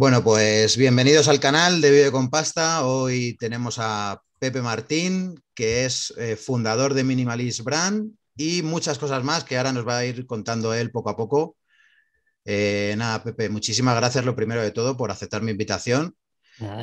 Bueno, pues bienvenidos al canal de Video con Pasta. Hoy tenemos a Pepe Martín, que es eh, fundador de Minimalist Brand y muchas cosas más que ahora nos va a ir contando él poco a poco. Eh, nada, Pepe, muchísimas gracias lo primero de todo por aceptar mi invitación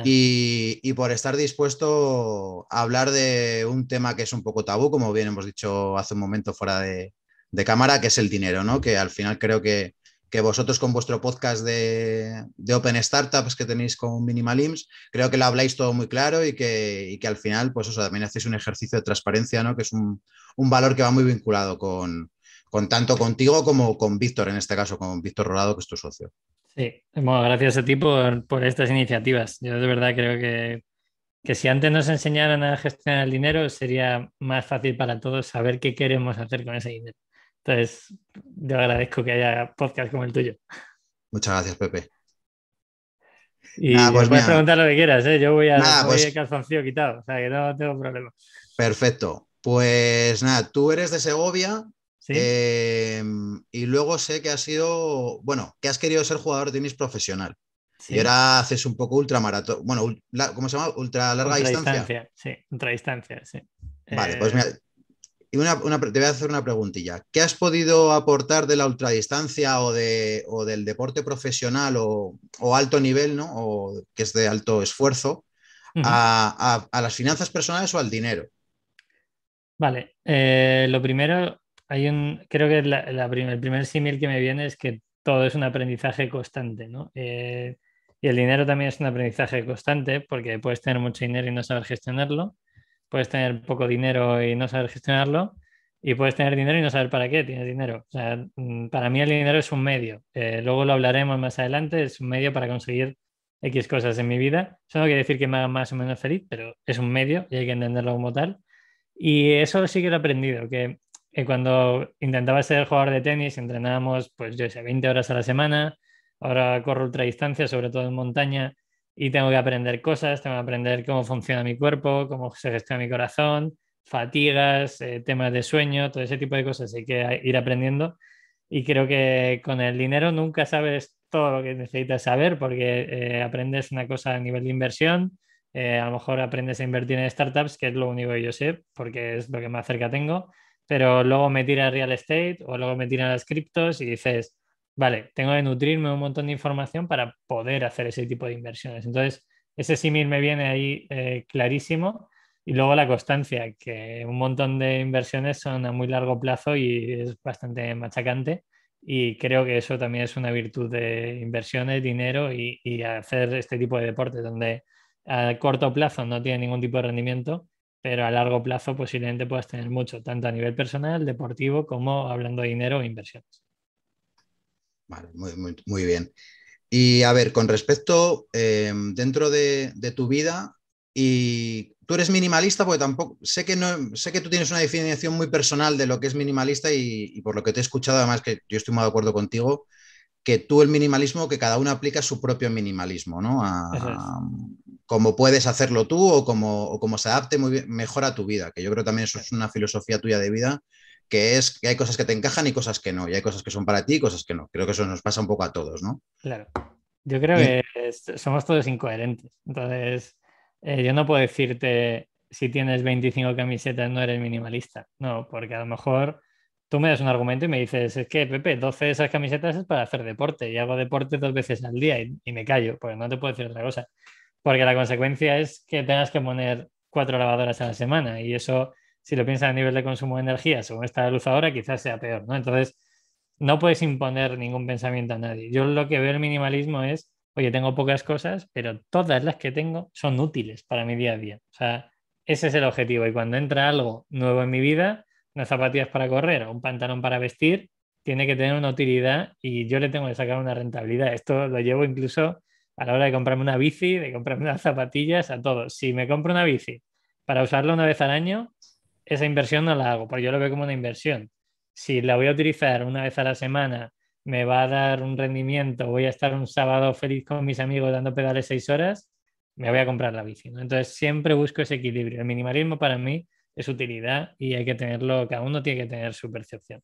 y, por estar dispuesto a hablar de un tema que es un poco tabú, como bien hemos dicho hace un momento fuera de, de cámara, que es el dinero, ¿no? Que al final creo que que vosotros con vuestro podcast de, Open Startups que tenéis con Minimalims, creo que lo habláis todo muy claro y que, al final, pues eso, también hacéis un ejercicio de transparencia, ¿no? Que es un, valor que va muy vinculado con, tanto contigo como con Víctor, en este caso, con Víctor Rolado, que es tu socio. Sí, gracias a ti por, estas iniciativas. Yo de verdad creo que, que si antes nos enseñaran a gestionar el dinero, sería más fácil para todos saber qué queremos hacer con ese dinero. Entonces, yo agradezco que haya podcast como el tuyo. Muchas gracias, Pepe. Y pues puedes preguntar lo que quieras, ¿eh? yo voy a Nada, pues... calzoncillo quitado, o sea que no tengo problema. Perfecto. Pues nada, tú eres de Segovia ¿Sí? Em, y luego sé que has sido, bueno, que has querido ser jugador de tenis profesional. Y ahora haces un poco ultramaratón, bueno, ¿cómo se llama? Ultra larga distancia. Sí, ultra distancia, sí. Vale, pues eh, mira, te voy a hacer una preguntilla. ¿Qué has podido aportar de la ultradistancia o, del deporte profesional o, alto nivel, o que es de alto esfuerzo, a, las finanzas personales o al dinero? Vale, eh, lo primero, hay un, creo que la, el primer símil que me viene es que todo es un aprendizaje constante, ¿no? Eh, y el dinero también es un aprendizaje constante porque puedes tener mucho dinero y no saber gestionarlo puedes tener poco dinero y no saber gestionarlo, y puedes tener dinero y no saber para qué tienes dinero. Mm, para mí el dinero es un medio. Eh, luego lo hablaremos más adelante, es un medio para conseguir X cosas en mi vida. Eso no quiere decir que me haga más o menos feliz, pero es un medio y hay que entenderlo como tal. Y eso sí que lo he aprendido, que eh, cuando intentaba ser jugador de tenis, entrenábamos, pues yo sé, 20 horas a la semana, ahora corro ultra distancia, sobre todo en montaña, y tengo que aprender cosas, tengo que aprender cómo funciona mi cuerpo, cómo se gestiona mi corazón, fatigas, eh, temas de sueño, todo ese tipo de cosas hay que ir aprendiendo. Y creo que con el dinero nunca sabes todo lo que necesitas saber porque eh, aprendes una cosa a nivel de inversión, eh, a lo mejor aprendes a invertir en startups, que es lo único que yo sé porque es lo que más cerca tengo, pero luego me tira real estate o luego me a las criptos y dices, vale, tengo que nutrirme un montón de información para poder hacer ese tipo de inversiones. Entonces, ese símil me viene ahí eh, clarísimo. Y luego la constancia, que un montón de inversiones son a muy largo plazo y es bastante machacante. Y creo que eso también es una virtud de inversiones, dinero y, y hacer este tipo de deporte, donde a corto plazo no tiene ningún tipo de rendimiento, pero a largo plazo posiblemente puedas tener mucho, tanto a nivel personal, deportivo, como hablando de dinero o e inversiones. Vale, muy, muy, bien. Y a ver, con respecto em, dentro de, tu vida, y tú eres minimalista porque tampoco, sé que, no, sé que tú tienes una definición muy personal de lo que es minimalista y, por lo que te he escuchado, además que yo estoy muy de acuerdo contigo, que tú el minimalismo, que cada uno aplica su propio minimalismo, ¿no? A, como puedes hacerlo tú o como, se adapte muy mejor a tu vida, que yo creo también eso es una filosofía tuya de vida que es que hay cosas que te encajan y cosas que no, y hay cosas que son para ti y cosas que no. Creo que eso nos pasa un poco a todos, ¿no? Claro. Yo creo que somos todos incoherentes. Entonces, eh, yo no puedo decirte si tienes 25 camisetas no eres minimalista. No, porque a lo mejor tú me das un argumento y me dices, es que Pepe, 12 de esas camisetas es para hacer deporte y hago deporte dos veces al día y, me callo, porque no te puedo decir otra cosa. Porque la consecuencia es que tengas que poner cuatro lavadoras a la semana y eso si lo piensas a nivel de consumo de energía, según esta luz ahora, quizás sea peor, ¿no? Entonces, no puedes imponer ningún pensamiento a nadie. Yo lo que veo el minimalismo es, oye, tengo pocas cosas, pero todas las que tengo son útiles para mi día a día. O sea, ese es el objetivo. Y cuando entra algo nuevo en mi vida, unas zapatillas para correr o un pantalón para vestir, tiene que tener una utilidad y yo le tengo que sacar una rentabilidad. Esto lo llevo incluso a la hora de comprarme una bici, de comprarme unas zapatillas, a todo. Si me compro una bici para usarla una vez al año, esa inversión no la hago, porque yo lo veo como una inversión. Si la voy a utilizar una vez a la semana, me va a dar un rendimiento, voy a estar un sábado feliz con mis amigos dando pedales seis horas, me voy a comprar la bici. Entonces siempre busco ese equilibrio. El minimalismo para mí es utilidad y hay que tenerlo, cada uno tiene que tener su percepción.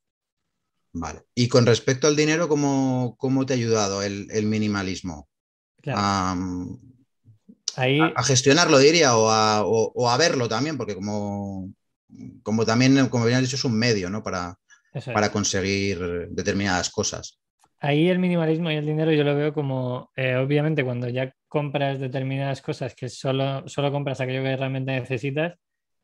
Vale. Y con respecto al dinero, ¿cómo, cómo te ha ayudado el, minimalismo? A, Ahí... a, gestionarlo, diría, o a verlo también, porque como como también, como bien has dicho, es un medio ¿no? para, para conseguir determinadas cosas. Ahí el minimalismo y el dinero yo lo veo como, eh, obviamente, cuando ya compras determinadas cosas que solo, solo compras aquello que realmente necesitas,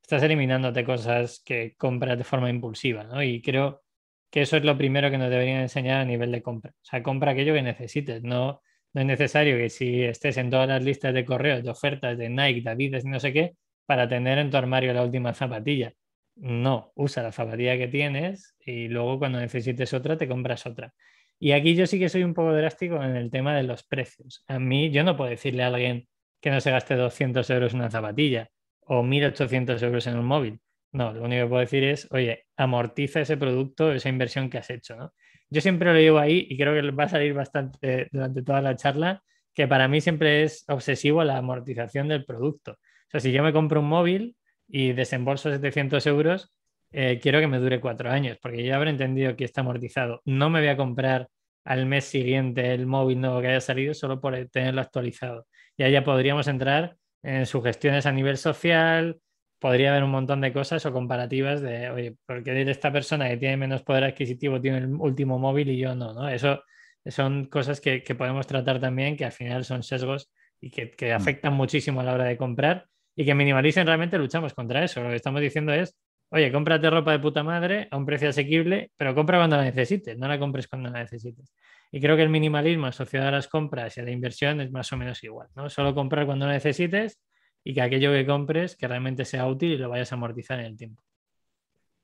estás eliminándote cosas que compras de forma impulsiva, ¿no? Y creo que eso es lo primero que nos deberían enseñar a nivel de compra. O sea, compra aquello que necesites, no, no es necesario que si estés en todas las listas de correos, de ofertas, de Nike, David, no sé qué, para tener en tu armario la última zapatilla no, usa la zapatilla que tienes y luego cuando necesites otra te compras otra. Y aquí yo sí que soy un poco drástico en el tema de los precios. A mí yo no puedo decirle a alguien que no se gaste 200 euros en una zapatilla o 1.800 euros en un móvil. No, lo único que puedo decir es, oye, amortiza ese producto, esa inversión que has hecho. Yo siempre lo llevo ahí y creo que va a salir bastante durante toda la charla, que para mí siempre es obsesivo la amortización del producto. O sea, si yo me compro un móvil, y desembolso 700 euros, eh, quiero que me dure cuatro años, porque ya habré entendido que está amortizado. No me voy a comprar al mes siguiente el móvil nuevo que haya salido solo por tenerlo actualizado. Y ahí ya podríamos entrar en sugestiones a nivel social, podría haber un montón de cosas o comparativas de, oye, ¿por qué esta persona que tiene menos poder adquisitivo tiene el último móvil y yo no? Eso son cosas que, podemos tratar también, que al final son sesgos y que, que mm. afectan muchísimo a la hora de comprar y que minimalicen realmente luchamos contra eso. Lo que estamos diciendo es, oye, cómprate ropa de puta madre a un precio asequible, pero compra cuando la necesites, no la compres cuando la necesites. Y creo que el minimalismo asociado a las compras y a la inversión es más o menos igual, ¿no? Solo comprar cuando necesites y que aquello que compres que realmente sea útil y lo vayas a amortizar en el tiempo.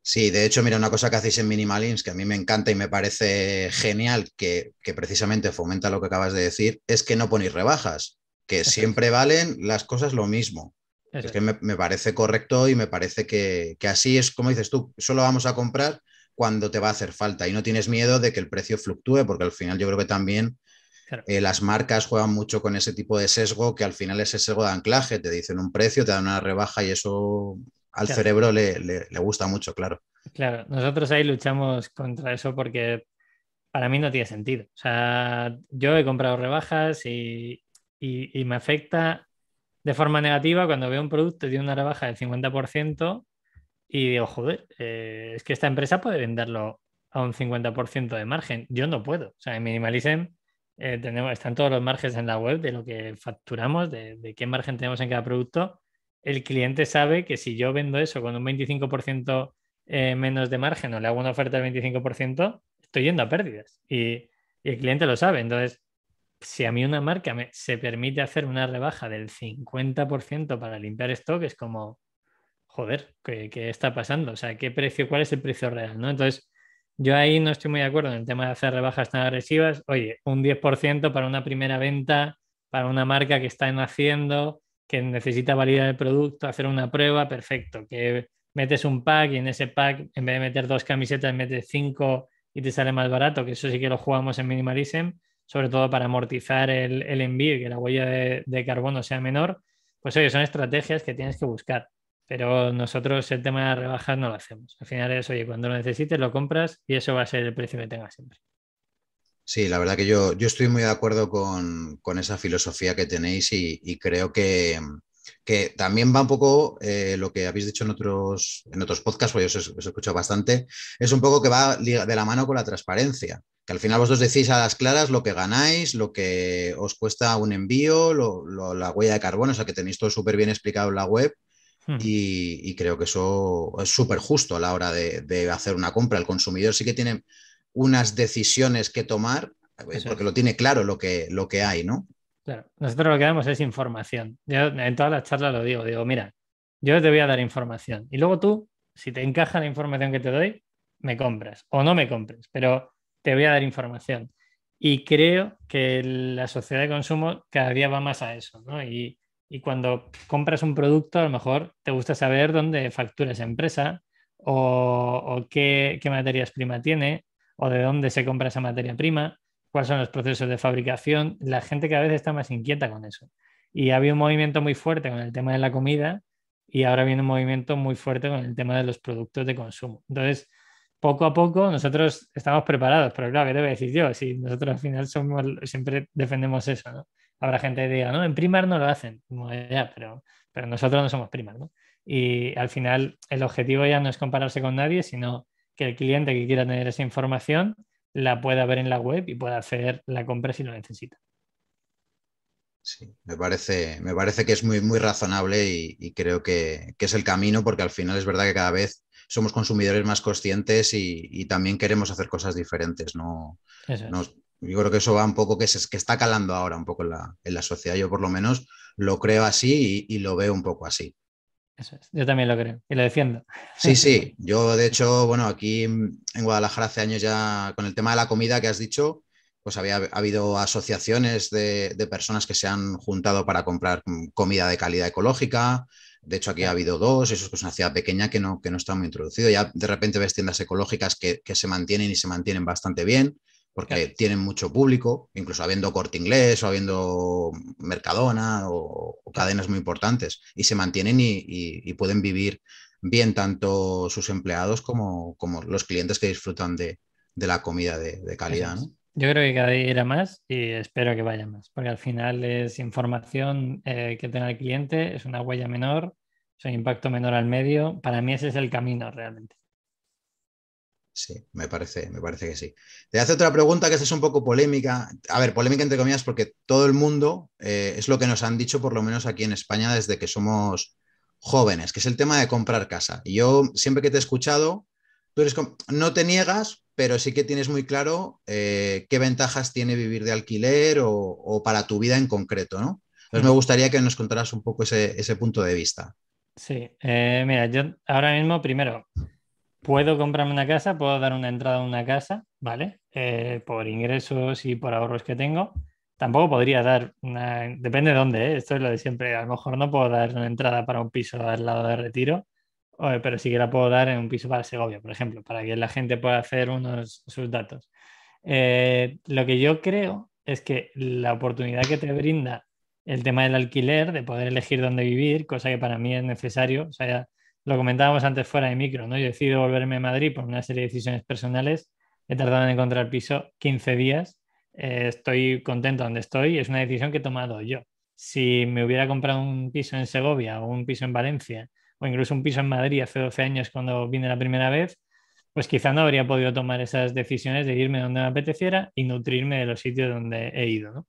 Sí, de hecho, mira, una cosa que hacéis en Minimalins que a mí me encanta y me parece genial, que precisamente fomenta lo que acabas de decir, es que no ponéis rebajas, que siempre valen las cosas lo mismo. Es que me, parece correcto y me parece que, así es como dices tú, solo vamos a comprar cuando te va a hacer falta y no tienes miedo de que el precio fluctúe, porque al final yo creo que también eh, las marcas juegan mucho con ese tipo de sesgo que al final es el sesgo de anclaje, te dicen un precio, te dan una rebaja y eso al cerebro le, gusta mucho, claro. Claro, nosotros ahí luchamos contra eso porque para mí no tiene sentido. O sea, yo he comprado rebajas y me afecta de forma negativa cuando veo un producto de una rebaja del 50% y digo, joder, eh, es que esta empresa puede venderlo a un 50% de margen. Yo no puedo. O sea, en eh, tenemos, están todos los márgenes en la web de lo que facturamos, de, qué margen tenemos en cada producto. El cliente sabe que si yo vendo eso con un 25% eh, menos de margen o le hago una oferta del 25%, estoy yendo a pérdidas. Y, y, el cliente lo sabe. Entonces, si a mí una marca se permite hacer una rebaja del 50% para limpiar stock, es como, joder, ¿qué, está pasando? O sea, ¿qué precio, cuál es el precio real? ¿no? Entonces, yo ahí no estoy muy de acuerdo en el tema de hacer rebajas tan agresivas. Oye, un 10% para una primera venta, para una marca que está naciendo, que necesita validar el producto, hacer una prueba, perfecto. Que metes un pack y en ese pack, en vez de meter dos camisetas, metes cinco y te sale más barato, que eso sí que lo jugamos en Minimalism sobre todo para amortizar el, envío y que la huella de, carbono sea menor, pues oye, son estrategias que tienes que buscar. Pero nosotros el tema de las rebajas no lo hacemos. Al final es, oye, cuando lo necesites lo compras y eso va a ser el precio que tengas siempre. Sí, la verdad que yo, yo estoy muy de acuerdo con, esa filosofía que tenéis y, creo que, también va un poco eh, lo que habéis dicho en otros, en otros podcasts, porque yo os, escucho bastante, es un poco que va de la mano con la transparencia que al final vosotros decís a las claras lo que ganáis, lo que os cuesta un envío, la huella de carbono, o sea que tenéis todo súper bien explicado en la web hmm. y, creo que eso es súper justo a la hora de, hacer una compra. El consumidor sí que tiene unas decisiones que tomar eh, porque lo tiene claro lo que, lo que hay, ¿no? Claro, nosotros lo que damos es información. Yo en todas las charlas lo digo, digo, mira, yo te voy a dar información y luego tú, si te encaja la información que te doy, me compras o no me compres, pero te voy a dar información. Y creo que la sociedad de consumo cada día va más a eso, ¿no? Y, cuando compras un producto, a lo mejor te gusta saber dónde factura esa empresa o, qué, materias prima tiene o de dónde se compra esa materia prima, cuáles son los procesos de fabricación. La gente cada vez está más inquieta con eso. Y ha habido un movimiento muy fuerte con el tema de la comida y ahora viene un movimiento muy fuerte con el tema de los productos de consumo. Entonces, poco a poco nosotros estamos preparados, pero claro, ¿qué te decir yo? Si nosotros al final somos, siempre defendemos eso, ¿no? Habrá gente que diga, no, en primar no lo hacen, como ya, pero, pero nosotros no somos primar, ¿no? Y al final el objetivo ya no es compararse con nadie, sino que el cliente que quiera tener esa información la pueda ver en la web y pueda hacer la compra si lo necesita. Sí, me parece, me parece que es muy, muy razonable y, creo que, es el camino porque al final es verdad que cada vez somos consumidores más conscientes y, también queremos hacer cosas diferentes. ¿no? yo creo que eso va un poco, que, que está calando ahora un poco en la, sociedad. Yo por lo menos lo creo así y, lo veo un poco así. Yo también lo creo y lo defiendo. Sí, sí. Yo, de hecho, bueno, aquí en Guadalajara hace años ya con el tema de la comida que has dicho, pues había ha habido asociaciones de, personas que se han juntado para comprar mm, comida de calidad ecológica. De hecho, aquí ha habido dos, eso es pues una ciudad pequeña que no, está muy introducida. Ya de repente ves tiendas ecológicas que, se mantienen y se mantienen bastante bien, porque tienen mucho público, incluso habiendo corte inglés o habiendo Mercadona o, cadenas muy importantes, y se mantienen y, pueden vivir bien tanto sus empleados como, los clientes que disfrutan de, la comida de, de calidad. ¿no? Yo creo que cada día irá más y espero que vaya más, porque al final es información eh, que tiene el cliente, es una huella menor, es un impacto menor al medio. Para mí ese es el camino realmente. Sí, me parece, me parece que sí. Te hace otra pregunta que es un poco polémica. A ver, polémica entre comillas, porque todo el mundo eh, es lo que nos han dicho, por lo menos aquí en España, desde que somos jóvenes, que es el tema de comprar casa. Y yo siempre que te he escuchado, tú eres, no te niegas, pero sí que tienes muy claro eh, qué ventajas tiene vivir de alquiler o, para tu vida en concreto, ¿no? Entonces me gustaría que nos contaras un poco ese, punto de vista. Sí, eh, mira, yo ahora mismo primero puedo comprarme una casa, puedo dar una entrada a una casa, ¿vale? Eh, por ingresos y por ahorros que tengo. Tampoco podría dar una, depende de dónde, esto es lo de siempre, a lo mejor no puedo dar una entrada para un piso al lado de retiro, pero sí que la puedo dar en un piso para Segovia, por ejemplo, para que la gente pueda hacer unos sus datos. Eh, lo que yo creo es que la oportunidad que te brinda el tema del alquiler, de poder elegir dónde vivir, cosa que para mí es necesario, o sea, ya lo comentábamos antes fuera de micro, ¿no? Yo decidido volverme a Madrid por una serie de decisiones personales, he tardado en encontrar piso 15 días, eh, estoy contento donde estoy, es una decisión que he tomado yo. Si me hubiera comprado un piso en Segovia o un piso en Valencia, o incluso un piso en Madrid hace 12 años cuando vine la primera vez, pues quizá no habría podido tomar esas decisiones de irme donde me apeteciera y nutrirme de los sitios donde he ido.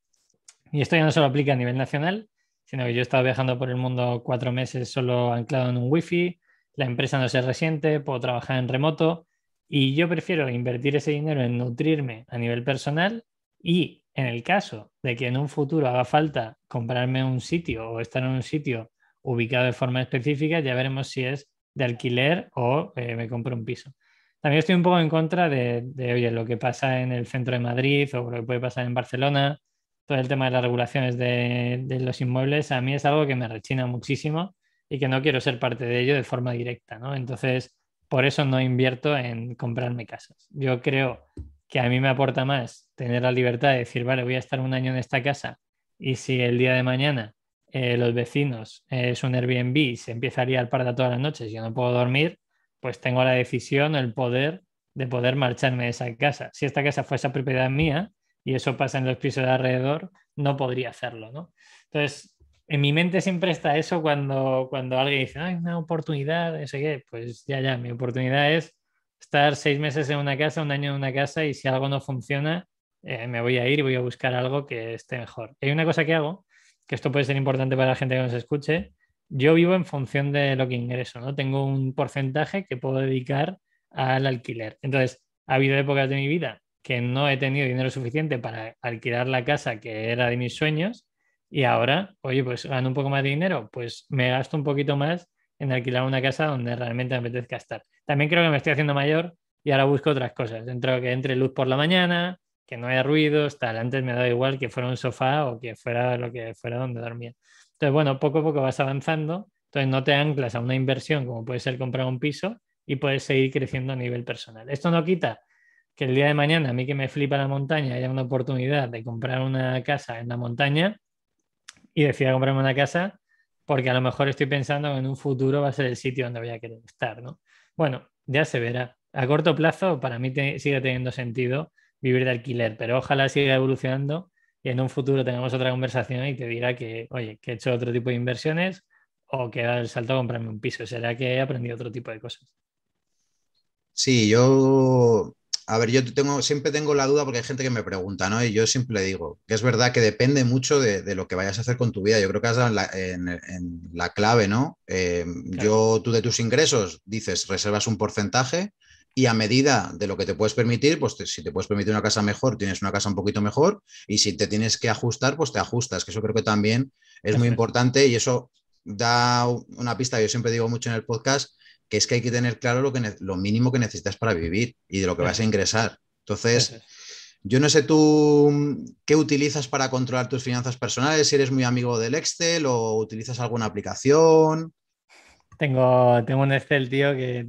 Y esto ya no solo aplica a nivel nacional, sino que yo he estado viajando por el mundo cuatro meses solo anclado en un wifi, la empresa no se reciente, puedo trabajar en remoto y yo prefiero invertir ese dinero en nutrirme a nivel personal y en el caso de que en un futuro haga falta comprarme un sitio o estar en un sitio ubicado de forma específica, ya veremos si es de alquiler o eh, me compro un piso. También estoy un poco en contra de, oye, lo que pasa en el centro de Madrid o lo que puede pasar en Barcelona, todo el tema de las regulaciones de, los inmuebles, a mí es algo que me rechina muchísimo y que no quiero ser parte de ello de forma directa, ¿no? Entonces, por eso no invierto en comprarme casas. Yo creo que a mí me aporta más tener la libertad de decir, vale, voy a estar un año en esta casa y si el día de mañana eh, los vecinos eh, es un Airbnb y se empieza a liar parda todas las noches y yo no puedo dormir, pues tengo la decisión, el poder de poder marcharme de esa casa. Si esta casa fuese propiedad mía y eso pasa en los pisos de alrededor, no podría hacerlo, ¿no? Entonces, en mi mente siempre está eso cuando, cuando alguien dice, hay una oportunidad, pues ya, ya, mi oportunidad es estar seis meses en una casa, un año en una casa y si algo no funciona, eh, me voy a ir y voy a buscar algo que esté mejor. hay una cosa que hago, que esto puede ser importante para la gente que nos escuche, yo vivo en función de lo que ingreso, ¿no? Tengo un porcentaje que puedo dedicar al alquiler. Entonces, ha habido épocas de mi vida que no he tenido dinero suficiente para alquilar la casa que era de mis sueños y ahora, oye, pues gano un poco más de dinero, pues me gasto un poquito más en alquilar una casa donde realmente me apetezca estar. También creo que me estoy haciendo mayor y ahora busco otras cosas. Dentro que entre luz por la mañana, que no haya ruido... tal. Antes me daba igual que fuera un sofá o que fuera lo que fuera donde dormía. Entonces, bueno, poco a poco vas avanzando, entonces no te anclas a una inversión como puede ser comprar un piso y puedes seguir creciendo a nivel personal. Esto no quita que el día de mañana, a mí que me flipa la montaña, haya una oportunidad de comprar una casa en la montaña y decida comprarme una casa porque a lo mejor estoy pensando que en un futuro va a ser el sitio donde voy a querer estar, Bueno, ya se verá. A corto plazo, para mí sigue teniendo sentido vivir de alquiler, pero ojalá siga evolucionando y en un futuro tengamos otra conversación y te dirá que, oye, que he hecho otro tipo de inversiones o que he dado el salto a comprarme un piso, será que he aprendido otro tipo de cosas. Sí, yo, a ver, yo tengo, siempre tengo la duda porque hay gente que me pregunta, ¿no? Y yo siempre digo que es verdad que depende mucho de, lo que vayas a hacer con tu vida. Yo creo que has dado la, clave, ¿no? Eh, yo, tú de tus ingresos dices, reservas un porcentaje, y a medida de lo que te puedes permitir, pues si te puedes permitir una casa mejor, tienes una casa un poquito mejor y si te tienes que ajustar, pues te ajustas, que eso creo que también es muy importante y eso da una pista, yo siempre digo mucho en el podcast, que es que hay que tener claro lo, que, lo mínimo que necesitas para vivir y de lo que vas a ingresar. Entonces, yo no sé tú qué utilizas para controlar tus finanzas personales, si eres muy amigo del Excel o utilizas alguna aplicación. Tengo, tengo un Excel, tío, que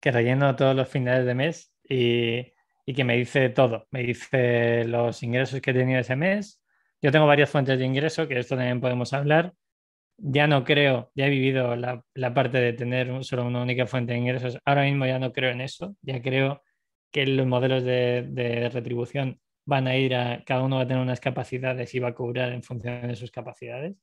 que relleno todos los finales de mes y, y que me dice todo. Me dice los ingresos que he tenido ese mes. Yo tengo varias fuentes de ingreso, que esto también podemos hablar. Ya no creo, ya he vivido la, la parte de tener solo una única fuente de ingresos. Ahora mismo ya no creo en eso. Ya creo que los modelos de, de retribución van a ir a, cada uno va a tener unas capacidades y va a cobrar en función de sus capacidades.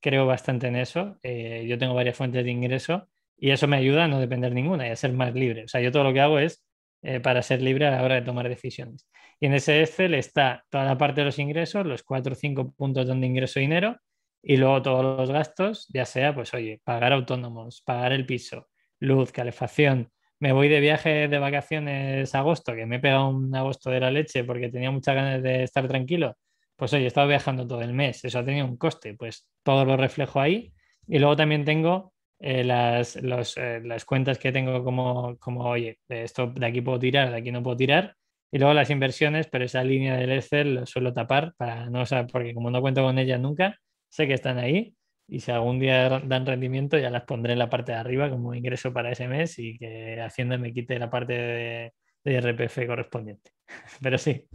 Creo bastante en eso. Eh, yo tengo varias fuentes de ingreso y eso me ayuda a no depender ninguna y a ser más libre. O sea, yo todo lo que hago es eh, para ser libre a la hora de tomar decisiones. Y en ese Excel está toda la parte de los ingresos, los cuatro o cinco puntos donde ingreso dinero y luego todos los gastos, ya sea, pues oye, pagar autónomos, pagar el piso, luz, calefacción. Me voy de viaje de vacaciones agosto, que me he pegado un agosto de la leche porque tenía muchas ganas de estar tranquilo. Pues oye, he estado viajando todo el mes, eso ha tenido un coste, pues todo lo reflejo ahí. Y luego también tengo eh, las, eh, las, cuentas que tengo como, como, oye, esto de aquí puedo tirar, de aquí no puedo tirar. Y luego las inversiones, pero esa línea del Excel lo suelo tapar para no saber, porque como no cuento con ellas nunca, sé que están ahí y si algún día dan rendimiento ya las pondré en la parte de arriba como ingreso para ese mes y que Hacienda me quite la parte de, de correspondiente. Pero sí,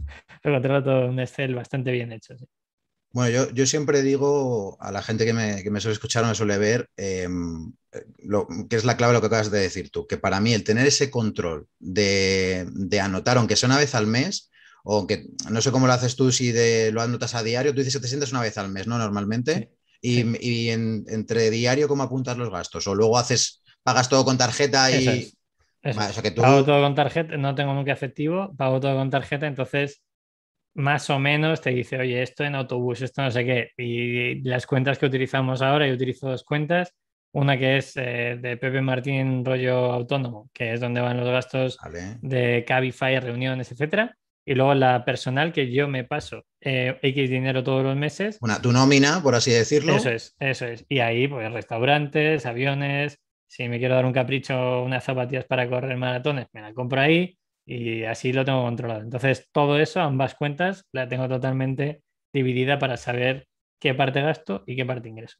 lo controlo todo un Excel bastante bien hecho. Sí. Bueno, yo, siempre digo a la gente que me, suele escuchar o me suele ver, em, eh, que es la clave de lo que acabas de decir tú, que para mí el tener ese control de, anotar, aunque sea una vez al mes, o que no sé cómo lo haces tú, si de, lo anotas a diario, tú dices que te sientes una vez al mes, ¿no? Normalmente, y, entre diario, ¿cómo apuntas los gastos? O luego haces, pagas todo con tarjeta y... todo con tarjeta, no tengo nunca efectivo, pago todo con tarjeta, entonces más o menos te dice, oye, esto en autobús, esto no sé qué. Y las cuentas que utilizamos ahora, yo utilizo dos cuentas. Una que es eh, de Pepe Martín rollo autónomo, que es donde van los gastos de Cabify, reuniones, etcétera. Y luego la personal que yo me paso eh, X dinero todos los meses. Una, tu nómina, por así decirlo. Eso es, eso es. Y ahí, pues, restaurantes, aviones. Si me quiero dar un capricho, unas zapatillas para correr maratones, me la compro ahí y así lo tengo controlado. Entonces, todo eso, ambas cuentas, la tengo totalmente dividida para saber qué parte gasto y qué parte ingreso.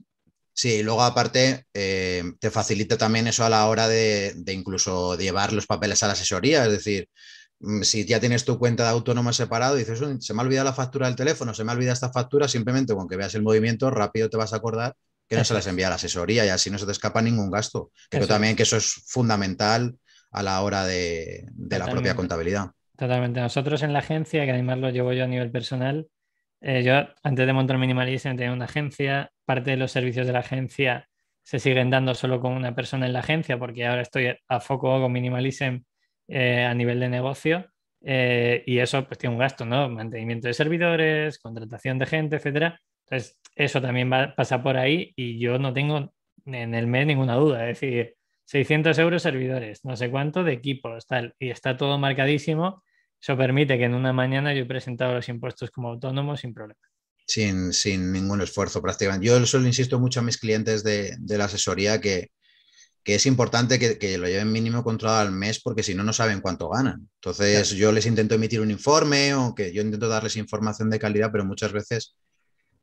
Sí, luego aparte eh, te facilita también eso a la hora de, de, incluso llevar los papeles a la asesoría, es decir, mm, si ya tienes tu cuenta de autónomo separado dices, se me ha olvidado la factura del teléfono, se me ha olvidado esta factura, simplemente con que veas el movimiento rápido te vas a acordar que no se las envía a la asesoría y así no se te escapa ningún gasto. Creo también que eso es fundamental a la hora de, la propia contabilidad. Totalmente. Nosotros en la agencia, que además lo llevo yo a nivel personal, eh, yo antes de montar Minimalism tenía una agencia, parte de los servicios de la agencia se siguen dando solo con una persona en la agencia, porque ahora estoy a foco con Minimalism eh, a nivel de negocio. Eh, y eso pues tiene un gasto, ¿no? Mantenimiento de servidores, contratación de gente, etcétera. Entonces, eso también va, pasa por ahí y yo no tengo en el mes ninguna duda. Es decir, 600 euros servidores, no sé cuánto de equipos, tal, y está todo marcadísimo. Eso permite que en una mañana yo he presentado los impuestos como autónomo sin problema. Sin, sin ningún esfuerzo prácticamente. Yo solo insisto mucho a mis clientes de, la asesoría que, es importante que, lo lleven mínimo controlado al mes porque si no, no saben cuánto ganan. Entonces, yo les intento emitir un informe o que yo intento darles información de calidad, pero muchas veces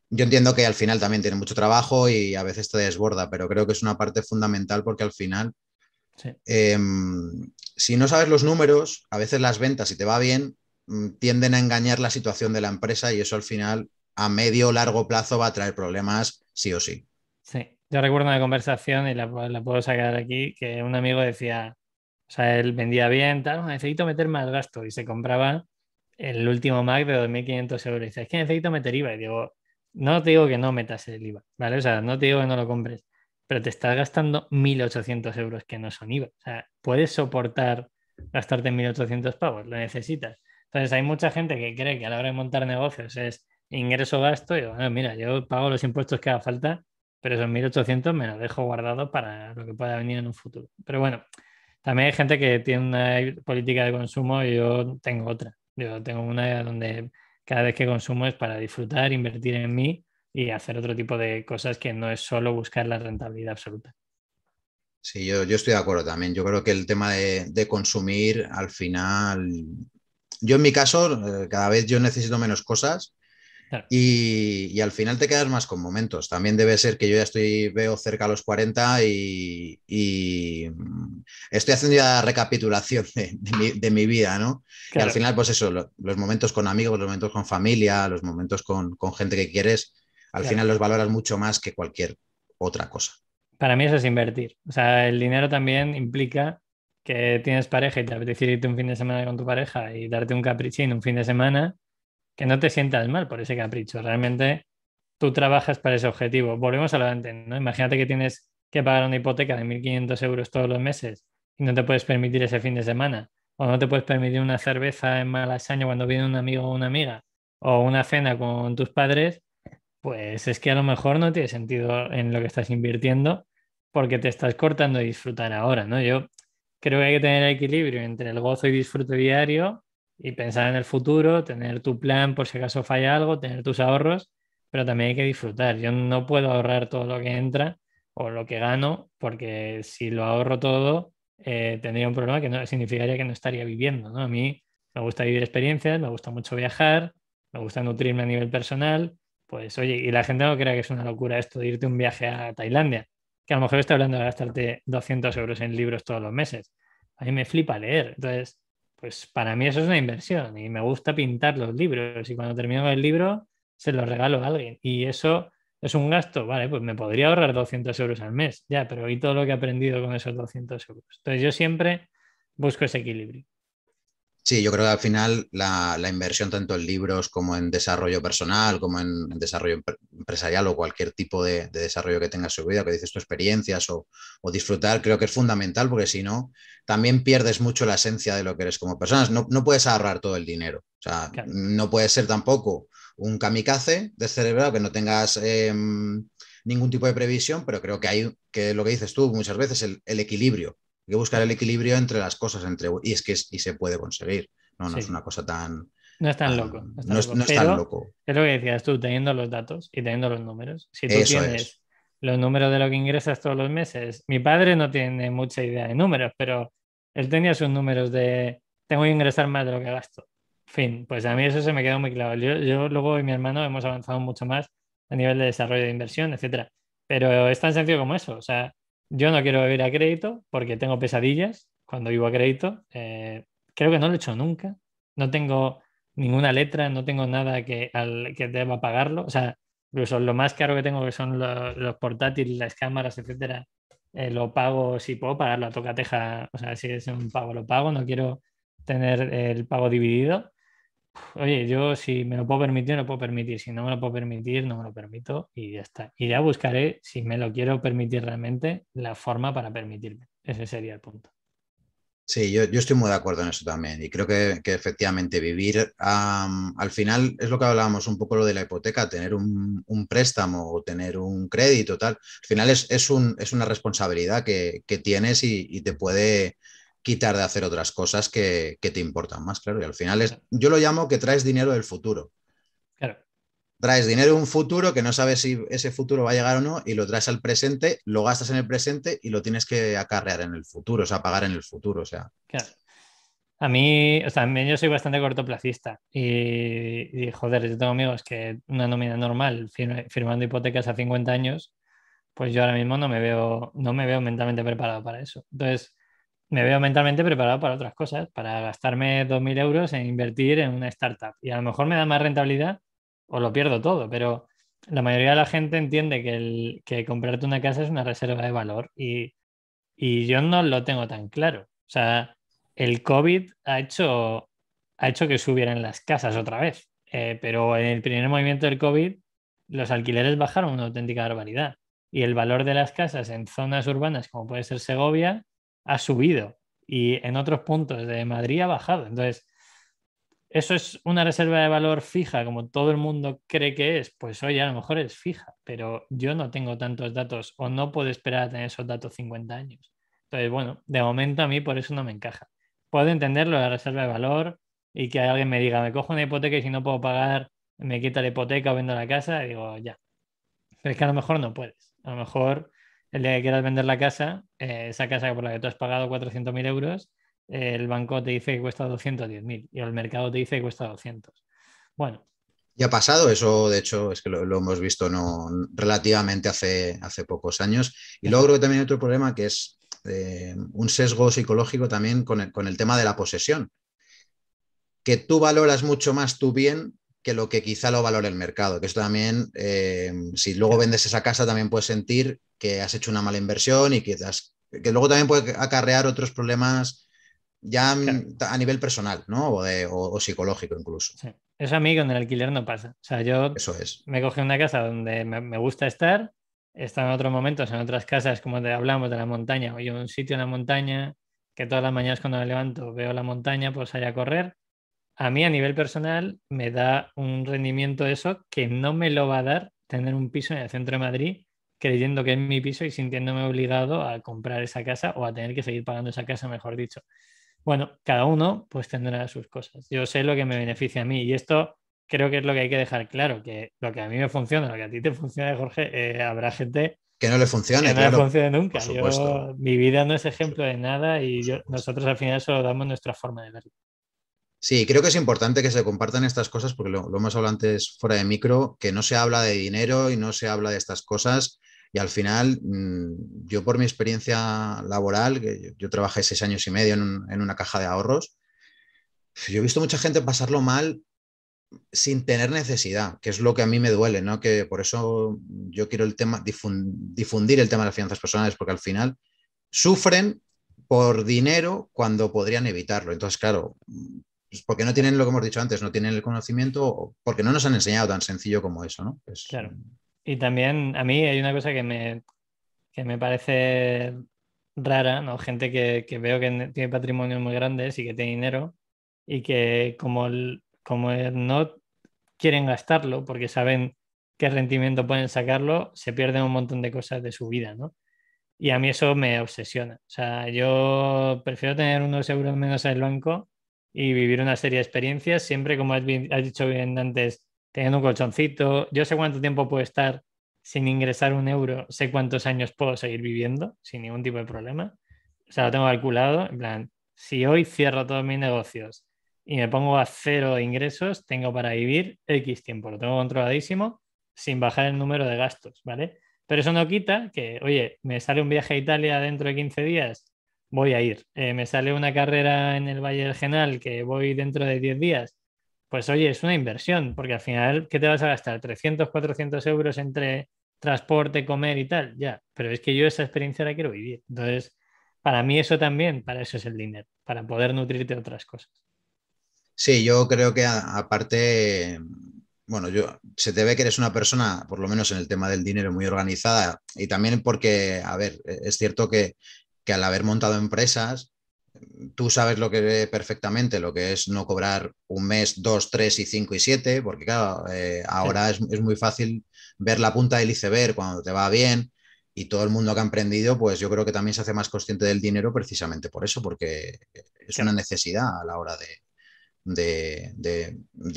yo entiendo que al final también tiene mucho trabajo y a veces te desborda, pero creo que es una parte fundamental porque al final, em, si no sabes los números, a veces las ventas, si te va bien, mm, tienden a engañar la situación de la empresa y eso al final, a medio o largo plazo, va a traer problemas sí o sí. Sí, yo recuerdo una conversación y la, puedo sacar aquí, que un amigo decía, o sea, él vendía bien, tal, ah, necesito meter más gasto y se compraba el último Mac de 2.500 euros. Y dice, es que necesito meter IVA. Y digo, no te digo que no metas el IVA, ¿vale? O sea, no te digo que no lo compres, pero te estás gastando 1.800 euros que no son IVA. O sea, puedes soportar gastarte 1.800 pavos, lo necesitas. Entonces, hay mucha gente que cree que a la hora de montar negocios es ingreso-gasto y bueno, mira, yo pago los impuestos que haga falta, pero esos 1.800 me los dejo guardados para lo que pueda venir en un futuro. Pero bueno, también hay gente que tiene una política de consumo y yo tengo otra. Yo tengo una donde cada vez que consumo es para disfrutar, invertir en mí y hacer otro tipo de cosas que no es solo buscar la rentabilidad absoluta. Sí, yo, yo estoy de acuerdo también. Yo creo que el tema de, de consumir al final, yo en mi caso, eh, cada vez yo necesito menos cosas y, al final te quedas más con momentos. También debe ser que yo ya estoy, veo cerca a los 40 y, mm, estoy haciendo ya recapitulación de, mi, vida, ¿no? Y al final, pues eso, los momentos con amigos, los momentos con familia, los momentos con, gente que quieres, al final los valoras mucho más que cualquier otra cosa. Para mí eso es invertir. O sea, el dinero también implica que tienes pareja y te apetece irte un fin de semana con tu pareja y darte un caprichín un fin de semana que no te sientas mal por ese capricho. Realmente tú trabajas para ese objetivo. Volvemos a lo antes, Imagínate que tienes que pagar una hipoteca de 1.500 euros todos los meses y no te puedes permitir ese fin de semana. O no te puedes permitir una cerveza en Malasaña cuando viene un amigo o una amiga. O una cena con tus padres. Pues es que a lo mejor no tiene sentido en lo que estás invirtiendo porque te estás cortando de disfrutar ahora, ¿no? Yo creo que hay que tener equilibrio entre el gozo y disfrute diario y pensar en el futuro, tener tu plan por si acaso falla algo, tener tus ahorros, pero también hay que disfrutar. Yo no puedo ahorrar todo lo que entra o lo que gano, porque si lo ahorro todo, eh, tendría un problema que no, significaría que no estaría viviendo. ¿no? A mí me gusta vivir experiencias, me gusta mucho viajar, me gusta nutrirme a nivel personal. Pues oye, y la gente no crea que es una locura esto de irte un viaje a Tailandia, que a lo mejor está hablando de gastarte 200 euros en libros todos los meses. A mí me flipa leer. Entonces, pues para mí eso es una inversión y me gusta pintar los libros y cuando termino el libro se lo regalo a alguien y eso es un gasto, vale, pues me podría ahorrar 200 euros al mes, ya, pero y todo lo que he aprendido con esos 200 euros. Entonces yo siempre busco ese equilibrio. Sí, yo creo que al final la, inversión tanto en libros como en desarrollo personal, como en, desarrollo empresarial o cualquier tipo de, desarrollo que tengas su vida, que dices tus experiencias o, disfrutar, creo que es fundamental porque si no, también pierdes mucho la esencia de lo que eres como persona. No, puedes ahorrar todo el dinero. O sea, no puedes ser tampoco un kamikaze de cerebro que no tengas... Em, ningún tipo de previsión, pero creo que hay, que lo que dices tú muchas veces, el, el equilibrio hay que buscar el equilibrio entre las cosas, entre, y es que se puede conseguir. No, es una cosa tan... No es tan loco. No, es, lo que decías tú, teniendo los datos y teniendo los números. Si tú tienes los números de lo que ingresas todos los meses, mi padre no tiene mucha idea de números, pero él tenía sus números de tengo que ingresar más de lo que gasto. Fin, pues a mí eso se me quedó muy claro. Yo, yo luego y mi hermano hemos avanzado mucho más a nivel de desarrollo de inversión, etcétera. Pero es tan sencillo como eso. O sea, yo no quiero vivir a crédito porque tengo pesadillas cuando vivo a crédito. Eh, creo que no lo he hecho nunca. No tengo ninguna letra, no tengo nada que, al, que deba pagarlo. O sea, incluso lo más caro que tengo, que son los, portátiles, las cámaras, etcétera, eh, lo pago si puedo pagarlo a tocateja. O sea, si es un pago, lo pago. No quiero tener el pago dividido oye, yo si me lo puedo permitir, no lo puedo permitir. Si no me lo puedo permitir, no me lo permito y ya está. Y ya buscaré, si me lo quiero permitir realmente, la forma para permitirme. Ese sería el punto. Sí, yo, estoy muy de acuerdo en eso también. Y creo que, efectivamente vivir al final es lo que hablábamos un poco lo de la hipoteca, tener un, préstamo o tener un crédito, tal. Al final es, un, es una responsabilidad que, tienes y te puede quitar de hacer otras cosas que, te importan más, claro. Y al final es, yo lo llamo que traes dinero del futuro. Claro. Traes dinero de un futuro que no sabes si ese futuro va a llegar o no y lo traes al presente, lo gastas en el presente y lo tienes que acarrear en el futuro, o sea, pagar en el futuro, o sea. Claro. A mí, o sea, yo soy bastante cortoplacista y, joder, yo tengo amigos que una nómina normal firmando hipotecas a 50 años, pues yo ahora mismo no me veo, no me veo mentalmente preparado para eso. Entonces, me veo mentalmente preparado para otras cosas, para gastarme 2.000 euros en invertir en una startup. Y a lo mejor me da más rentabilidad o lo pierdo todo, pero la mayoría de la gente entiende que, que comprarte una casa es una reserva de valor y, y yo no lo tengo tan claro. O sea, el COVID ha hecho, ha hecho que subieran las casas otra vez, eh, pero en el primer movimiento del COVID los alquileres bajaron una auténtica barbaridad y el valor de las casas en zonas urbanas como puede ser Segovia ha subido y en otros puntos de Madrid ha bajado. Entonces, ¿eso es una reserva de valor fija como todo el mundo cree que es? Pues hoy a lo mejor es fija, pero yo no tengo tantos datos o no puedo esperar a tener esos datos 50 años. Entonces, bueno, de momento a mí por eso no me encaja. Puedo entenderlo, la reserva de valor y que alguien me diga, me cojo una hipoteca y si no puedo pagar, me quita la hipoteca o vendo la casa, y digo, ya. Pero es que a lo mejor no puedes. A lo mejor el día que quieras vender la casa, eh, esa casa por la que tú has pagado 400.000 euros, eh, el banco te dice que cuesta 210.000 y el mercado te dice que cuesta 200. Bueno. y ha pasado eso, de hecho, es que lo, hemos visto no, relativamente hace, hace pocos años. Y luego creo que también hay otro problema que es eh, un sesgo psicológico también con con el tema de la posesión. Que tú valoras mucho más tu bien que lo que quizá lo valore el mercado. Que esto también, eh, si luego vendes esa casa, también puedes sentir que has hecho una mala inversión y que luego también puede acarrear otros problemas ya mm, a nivel personal, ¿no? O, psicológico incluso. Eso a mí con el alquiler no pasa. O sea, yo Eso es. me coge una casa donde me, gusta estar, está en otros momentos, en otras casas, como te hablamos, de la montaña. Oye, un sitio en la montaña, que todas las mañanas cuando me levanto veo la montaña, pues allá a correr a mí a nivel personal me da un rendimiento eso que no me lo va a dar tener un piso en el centro de Madrid creyendo que es mi piso y sintiéndome obligado a comprar esa casa o a tener que seguir pagando esa casa, mejor dicho. Bueno, cada uno pues tendrá sus cosas. Yo sé lo que me beneficia a mí y esto creo que es lo que hay que dejar claro, que lo que a mí me funciona, lo que a ti te funciona, Jorge, eh, habrá gente que no le funcione. nunca. mi vida no es ejemplo de nada y nosotros al final solo damos nuestra forma de verlo. Sí, creo que es importante que se compartan estas cosas porque lo, hemos hablado antes fuera de micro, que no se habla de dinero y no se habla de estas cosas. Y al final, mm, yo por mi experiencia laboral, que yo, trabajé seis años y medio en, en una caja de ahorros, yo he visto mucha gente pasarlo mal sin tener necesidad, que es lo que a mí me duele, ¿no? Que por eso yo quiero el tema, difundir el tema de las finanzas personales, porque al final sufren por dinero cuando podrían evitarlo. Entonces, claro, pues porque no tienen lo que hemos dicho antes, no tienen el conocimiento, porque no nos han enseñado tan sencillo como eso, ¿no? Claro. Y también a mí hay una cosa que me, que me parece rara, ¿no? Gente que, que veo que tiene patrimonios muy grandes y que tiene dinero y que como, como no quieren gastarlo porque saben qué rendimiento pueden sacarlo, se pierden un montón de cosas de su vida, ¿no? Y a mí eso me obsesiona. O sea, yo prefiero tener unos euros menos en el banco y vivir una serie de experiencias, siempre como has, dicho bien antes, teniendo un colchoncito. Yo sé cuánto tiempo puedo estar sin ingresar un euro, sé cuántos años puedo seguir viviendo sin ningún tipo de problema. O sea, lo tengo calculado, en plan, si hoy cierro todos mis negocios y me pongo a cero ingresos, tengo para vivir X tiempo, lo tengo controladísimo sin bajar el número de gastos, ¿vale? Pero eso no quita que, oye, me sale un viaje a Italia dentro de 15 días voy a ir. Eh, me sale una carrera en el Valle del Genal que voy dentro de 10 días. Pues oye, es una inversión, porque al final, ¿qué te vas a gastar? 300, 400 euros entre transporte, comer y tal. Ya, pero es que yo esa experiencia la quiero vivir. Entonces, para mí eso también, para eso es el dinero, para poder nutrirte de otras cosas. Sí, yo creo que aparte, bueno, yo se te ve que eres una persona, por lo menos en el tema del dinero, muy organizada y también porque, a ver, e, es cierto que que al haber montado empresas, tú sabes lo que perfectamente lo que es no cobrar un mes, dos, tres y cinco y siete, porque claro, eh, ahora es, muy fácil ver la punta del iceberg cuando te va bien y todo el mundo que ha emprendido, pues yo creo que también se hace más consciente del dinero precisamente por eso, porque es una necesidad a la hora de,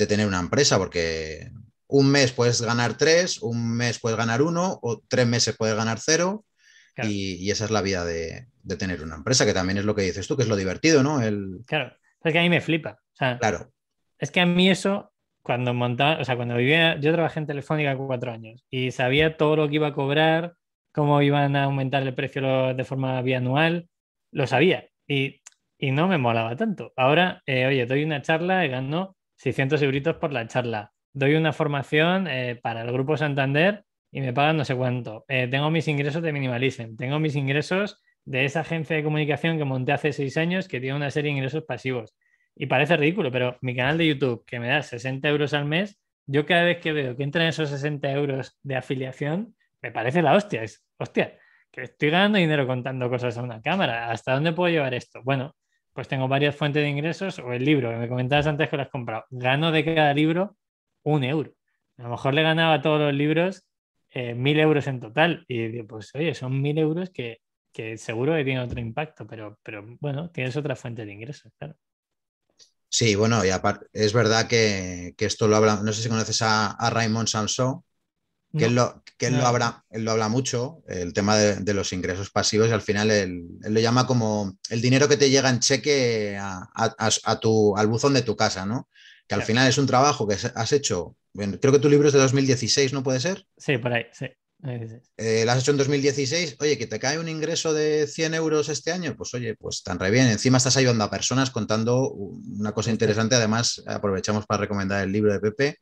tener una empresa, porque un mes puedes ganar tres, un mes puedes ganar uno, o tres meses puedes ganar cero, y esa es la vida de, de tener una empresa, que también es lo que dices tú, que es lo divertido, ¿no? El... Claro, es que a mí me flipa. claro. Es que a mí eso, cuando montaba, o sea, cuando vivía, yo trabajé en Telefónica cuatro años y sabía todo lo que iba a cobrar, cómo iban a aumentar el precio de forma bianual, lo sabía y, no me molaba tanto. Ahora, eh, oye, doy una charla y gano 600 euros por la charla. Doy una formación eh, para el Grupo Santander y me pagan no sé cuánto. Eh, tengo mis ingresos de minimalicen tengo mis ingresos de esa agencia de comunicación que monté hace seis años que tiene una serie de ingresos pasivos. Y parece ridículo, pero mi canal de YouTube, que me da 60 euros al mes, yo cada vez que veo que entran esos 60 euros de afiliación, me parece la hostia. Es, hostia, que estoy ganando dinero contando cosas a una cámara. ¿Hasta dónde puedo llevar esto? Bueno, pues tengo varias fuentes de ingresos o el libro que me comentabas antes que lo has comprado. Gano de cada libro un euro. A lo mejor le ganaba a todos los libros eh, mil euros en total. Y pues, oye, son mil euros que que seguro que tiene otro impacto, pero, pero bueno, tienes otra fuente de ingresos, claro. Sí, bueno, y aparte, es verdad que, esto lo habla, no sé si conoces a, Raymond Sansó, que, él, lo, que lo, habla, él lo habla mucho, el tema de, los ingresos pasivos, y al final él, lo llama como el dinero que te llega en cheque a, tu, al buzón de tu casa, ¿no? Que al final es un trabajo que has hecho, creo que tu libro es de 2016, ¿no puede ser? Sí, por ahí, sí. Las eh, lo has hecho en 2016, oye, que te cae un ingreso de 100 euros este año, pues oye, pues tan re bien. Encima estás ayudando a personas contando una cosa interesante. Además, aprovechamos para recomendar el libro de Pepe.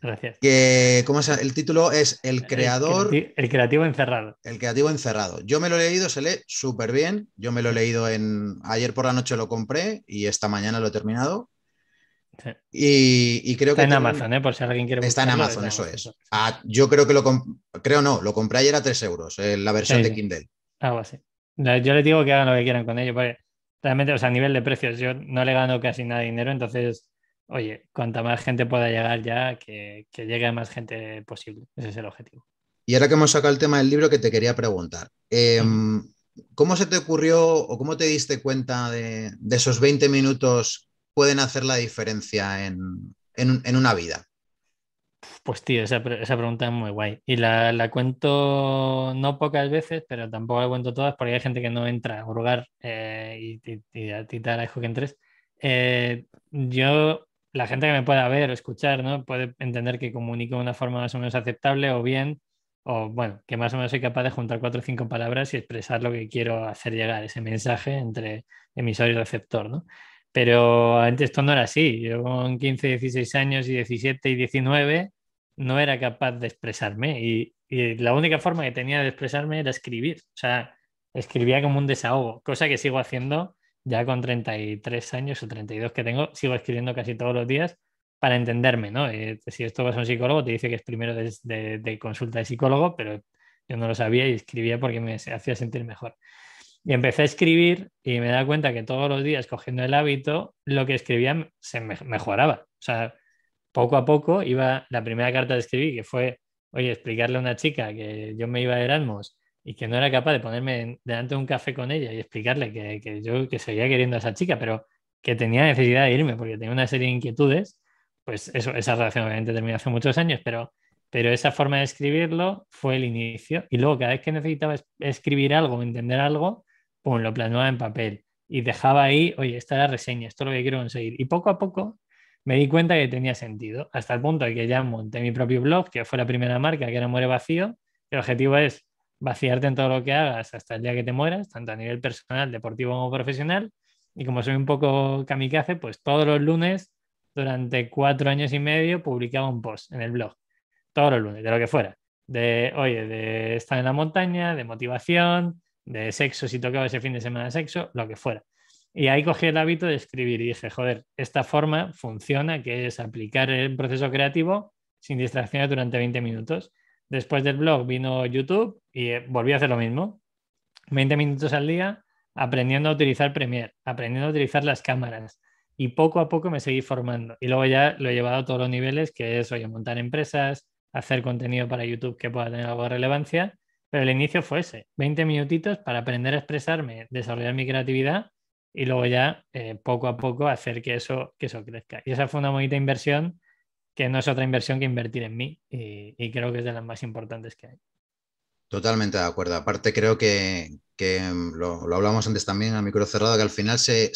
Gracias. Que, ¿cómo es? El título es El creador. El, el, creativo encerrado. El creativo encerrado. Yo me lo he leído, se lee súper bien. Yo me lo he leído en. Ayer por la noche lo compré y esta mañana lo he terminado. Y, creo que. en Amazon, ¿eh? por si alguien quiere. Está en Amazon, eso es. Ah, yo creo que lo. Creo no, lo compré ayer a 3 euros, eh, la versión de Kindle. Algo así. Yo le digo que hagan lo que quieran con ello, porque realmente, o sea, a nivel de precios, yo no le gano casi nada de dinero, entonces, oye, cuanta más gente pueda llegar ya, que, llegue a más gente posible. Ese es el objetivo. Y ahora que hemos sacado el tema del libro, que te quería preguntar. Em, ¿Cómo se te ocurrió o cómo te diste cuenta de, de esos 20 minutos pueden hacer la diferencia en, en, una vida? Pues tío, esa, esa, pregunta es muy guay. Y la, la, cuento no pocas veces, pero tampoco la cuento todas porque hay gente que no entra a hurgar eh, y, a ti te hijo que entres. Eh, yo, la gente que me pueda ver o escuchar, ¿no? Puede entender que comunico de una forma más o menos aceptable o bien, o bueno, que más o menos soy capaz de juntar cuatro o cinco palabras y expresar lo que quiero hacer llegar, ese mensaje entre emisor y receptor, ¿no? Pero antes esto no era así. Yo con 15, 16 años y 17 y 19 no era capaz de expresarme y, la única forma que tenía de expresarme era escribir. O sea, escribía como un desahogo, cosa que sigo haciendo ya con 33 años o 32 que tengo, sigo escribiendo casi todos los días para entenderme, ¿no? Eh, si esto vas a un psicólogo, te dice que es primero de, de consulta de psicólogo, pero yo no lo sabía y escribía porque me hacía sentir mejor. Y empecé a escribir y me da cuenta que todos los días cogiendo el hábito, lo que escribía se mejoraba. O sea, poco a poco iba, la primera carta que escribí, que fue, oye, explicarle a una chica que yo me iba a Erasmus y que no era capaz de ponerme delante de un café con ella y explicarle que, que yo que seguía queriendo a esa chica, pero que tenía necesidad de irme porque tenía una serie de inquietudes, pues eso, esa relación obviamente terminó hace muchos años, pero, pero esa forma de escribirlo fue el inicio. Y luego cada vez que necesitaba escribir algo o entender algo, lo plasmaba en papel y dejaba ahí, oye, esta es la reseña, esto es lo que quiero conseguir. Y poco a poco me di cuenta que tenía sentido, hasta el punto de que ya monté mi propio blog, que fue la primera marca, que era Muere Vacío. El objetivo es vaciarte en todo lo que hagas hasta el día que te mueras, tanto a nivel personal, deportivo como profesional. Y como soy un poco kamikaze, pues todos los lunes, durante cuatro años y medio, publicaba un post en el blog. Todos los lunes, de lo que fuera. De, oye, de estar en la montaña, de motivación, de sexo, si tocaba ese fin de semana de sexo, lo que fuera. Y ahí cogí el hábito de escribir y dije, joder, esta forma funciona, que es aplicar el proceso creativo sin distracciones durante 20 minutos. Después del blog vino YouTube y eh, volví a hacer lo mismo. 20 minutos al día aprendiendo a utilizar Premiere, aprendiendo a utilizar las cámaras. Y poco a poco me seguí formando. Y luego ya lo he llevado a todos los niveles, que es, oye, montar empresas, hacer contenido para YouTube que pueda tener algo de relevancia pero el inicio fue ese, 20 minutitos para aprender a expresarme, desarrollar mi creatividad y luego ya eh, poco a poco hacer que eso, eso crezca. Y esa fue una bonita inversión que no es otra inversión que invertir en mí y, creo que es de las más importantes que hay. Totalmente de acuerdo. Aparte creo que, em, lo, lo hablamos antes también a micro cerrado, que al final se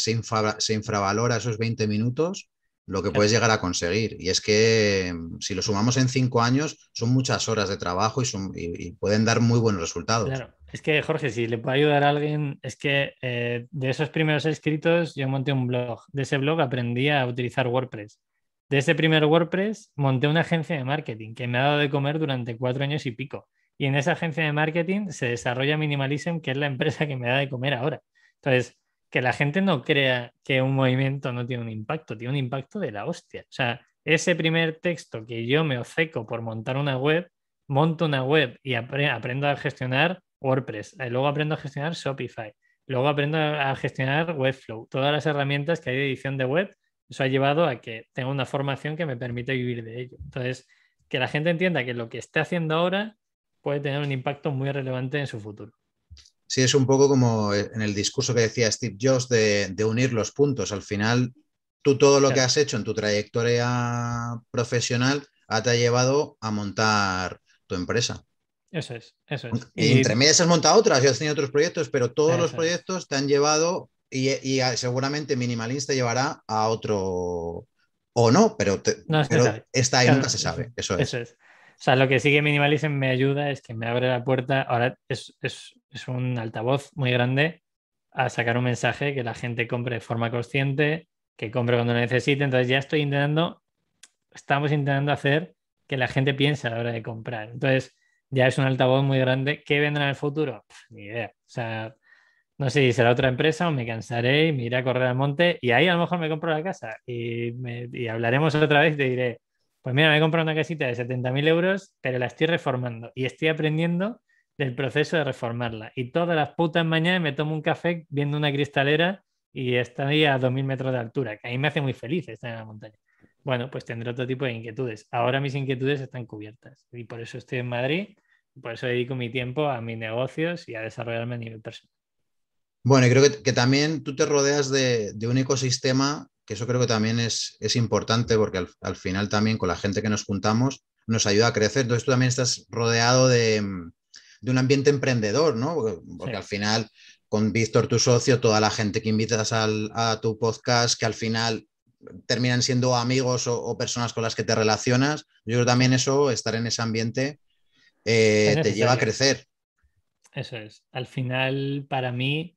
infravalora esos 20 minutos lo que puedes llegar a conseguir. Y es que mm, si lo sumamos en cinco años, son muchas horas de trabajo y, pueden dar muy buenos resultados. Claro, es que Jorge, si le puedo ayudar a alguien, es que eh, de esos primeros escritos yo monté un blog. De ese blog aprendí a utilizar WordPress. De ese primer WordPress monté una agencia de marketing que me ha dado de comer durante cuatro años y pico. Y en esa agencia de marketing se desarrolla Minimalism, que es la empresa que me da de comer ahora. Entonces, que la gente no crea que un movimiento no tiene un impacto, tiene un impacto de la hostia. O sea, ese primer texto que yo me obceco por montar una web, monto una web y aprendo a gestionar WordPress, eh, luego aprendo a gestionar Shopify, luego aprendo a gestionar Webflow, todas las herramientas que hay de edición de web, eso ha llevado a que tenga una formación que me permite vivir de ello. Entonces, que la gente entienda que lo que esté haciendo ahora puede tener un impacto muy relevante en su futuro. Sí, es un poco como eh, en el discurso que decía Steve Jobs de, unir los puntos. Al final, tú todo lo que has hecho en tu trayectoria profesional te ha llevado a montar tu empresa. Eso es, eso es. Y, entre medias has montado otras, yo has tenido otros proyectos, pero todos los proyectos te han llevado y, seguramente Minimalist te llevará a otro o no, pero, esta pero está nunca se sabe. Eso, es. O sea, lo que sigue Minimalism me ayuda es que me abre la puerta. Ahora es es un altavoz muy grande a sacar un mensaje que la gente compre de forma consciente, que compre cuando necesite. Entonces ya estoy intentando, estamos intentando hacer que la gente piense a la hora de comprar. Entonces ya es un altavoz muy grande. ¿Qué vendrá en el futuro? ni idea. O sea, no sé si será otra empresa o me cansaré y me iré a correr al monte y ahí a lo mejor me compro la casa y, y hablaremos otra vez y te diré, pues mira, me he comprado una casita de 70.000 euros, pero la estoy reformando y estoy aprendiendo del proceso de reformarla. Y todas las putas mañanas me tomo un café viendo una cristalera y estoy a 2.000 metros de altura, que a mí me hace muy feliz estar en la montaña. Bueno, pues tendré otro tipo de inquietudes. Ahora mis inquietudes están cubiertas y por eso estoy en Madrid, por eso dedico mi tiempo a mis negocios y a desarrollarme a nivel personal. Bueno, y creo que, también tú te rodeas de, un ecosistema, que eso creo que también es, es importante porque al, al final también con la gente que nos juntamos nos ayuda a crecer. Entonces tú también estás rodeado de, de un ambiente emprendedor, ¿no? Porque, al final, con Víctor, tu socio, toda la gente que invitas a tu podcast, que al final terminan siendo amigos o, personas con las que te relacionas, yo también eso, estar en ese ambiente, eh, te lleva a crecer. Eso es. Al final, para mí,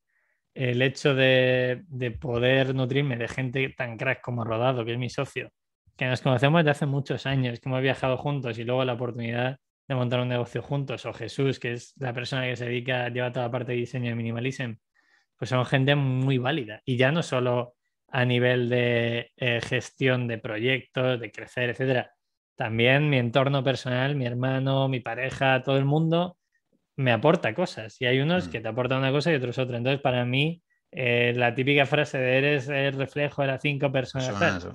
el hecho de, de, poder nutrirme de gente tan crack como Rodado, que es mi socio, que nos conocemos desde hace muchos años, que hemos viajado juntos y luego la oportunidad de montar un negocio juntos, o Jesús, que es la persona que se dedica, lleva toda la parte de diseño y minimalism, pues son gente muy válida. Y ya no solo a nivel de eh, gestión de proyectos, de crecer, etcétera. También mi entorno personal, mi hermano, mi pareja, todo el mundo me aporta cosas. Y hay unos mm. que te aportan una cosa y otros otra. Entonces, para mí, eh, la típica frase de eres el reflejo de las cinco personas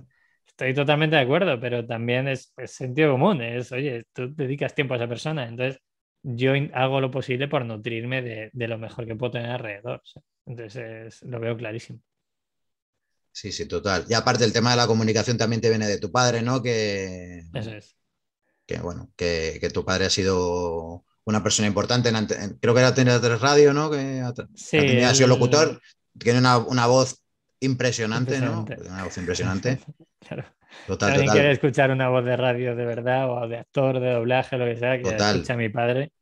estoy totalmente de acuerdo, pero también es, sentido común, es, oye, tú dedicas tiempo a esa persona, entonces yo hago lo posible por nutrirme de, lo mejor que puedo tener alrededor. Entonces lo veo clarísimo. Sí, sí, total. Y aparte el tema de la comunicación también te viene de tu padre, ¿no? Que, Eso es. Que bueno, que, tu padre ha sido una persona importante, creo que era tener tres radio, ¿no? Que ha sido locutor, tiene una, voz impresionante, impresionante. ¿no? Una voz impresionante. Claro. Total, si alguien quiere escuchar una voz de radio de verdad o de actor, de doblaje, lo que sea, que escucha a mi padre,